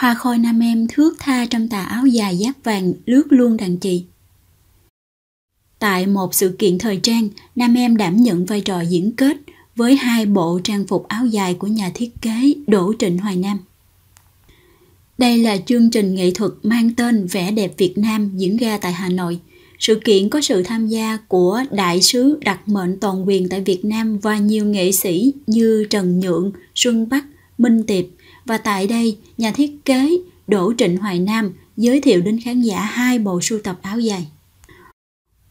Hoa khôi nam em thước tha trong tà áo dài giáp vàng lướt luôn đàn chị. Tại một sự kiện thời trang, nam em đảm nhận vai trò diễn kết với hai bộ trang phục áo dài của nhà thiết kế Đỗ Trịnh Hoài Nam. Đây là chương trình nghệ thuật mang tên Vẻ đẹp Việt Nam diễn ra tại Hà Nội. Sự kiện có sự tham gia của đại sứ đặc mệnh toàn quyền tại Việt Nam và nhiều nghệ sĩ như Trần Nhượng, Xuân Bắc, Minh Tiệp và tại đây nhà thiết kế Đỗ Trịnh Hoài Nam giới thiệu đến khán giả hai bộ sưu tập áo dài.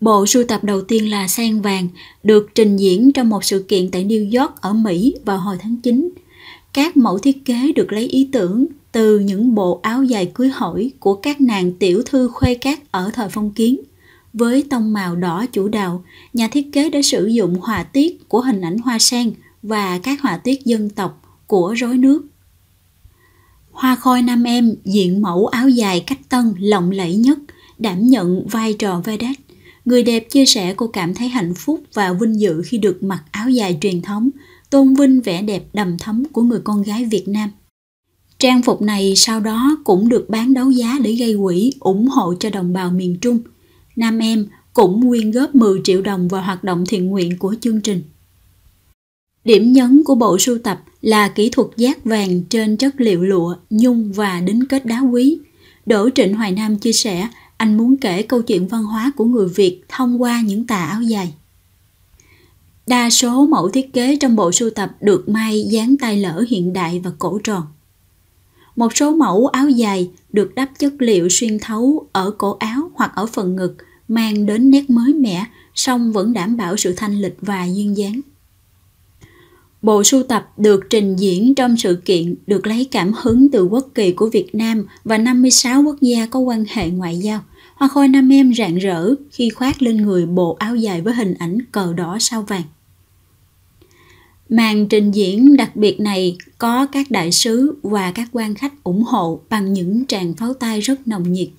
Bộ sưu tập đầu tiên là Sen Vàng được trình diễn trong một sự kiện tại New York ở Mỹ vào hồi tháng 9. Các mẫu thiết kế được lấy ý tưởng từ những bộ áo dài cưới hỏi của các nàng tiểu thư khuê cát ở thời phong kiến. Với tông màu đỏ chủ đạo, nhà thiết kế đã sử dụng họa tiết của hình ảnh hoa sen và các họa tiết dân tộc của rối nước. Hoa khôi nam em diện mẫu áo dài cách tân lộng lẫy nhất, đảm nhận vai trò Vedette. Người đẹp chia sẻ cô cảm thấy hạnh phúc và vinh dự khi được mặc áo dài truyền thống, tôn vinh vẻ đẹp đầm thấm của người con gái Việt Nam. Trang phục này sau đó cũng được bán đấu giá để gây quỹ ủng hộ cho đồng bào miền Trung. Nam em cũng quyên góp 10 triệu đồng vào hoạt động thiện nguyện của chương trình. Điểm nhấn của bộ sưu tập là kỹ thuật giác vàng trên chất liệu lụa, nhung và đính kết đá quý. Đỗ Trịnh Hoài Nam chia sẻ, anh muốn kể câu chuyện văn hóa của người Việt thông qua những tà áo dài. Đa số mẫu thiết kế trong bộ sưu tập được may dán tay lỡ hiện đại và cổ tròn. Một số mẫu áo dài được đắp chất liệu xuyên thấu ở cổ áo hoặc ở phần ngực mang đến nét mới mẻ, song vẫn đảm bảo sự thanh lịch và duyên dáng. Bộ sưu tập được trình diễn trong sự kiện được lấy cảm hứng từ quốc kỳ của Việt Nam và 56 quốc gia có quan hệ ngoại giao. Hoa khôi Nam Em rạng rỡ khi khoác lên người bộ áo dài với hình ảnh cờ đỏ sao vàng. Màn trình diễn đặc biệt này có các đại sứ và các quan khách ủng hộ bằng những tràng pháo tay rất nồng nhiệt.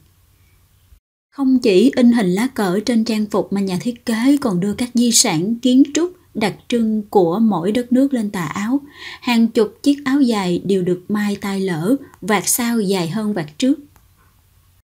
Không chỉ in hình lá cờ trên trang phục mà nhà thiết kế còn đưa các di sản kiến trúc đặc trưng của mỗi đất nước lên tà áo. Hàng chục chiếc áo dài đều được mai tai lỡ, vạt sau dài hơn vạt trước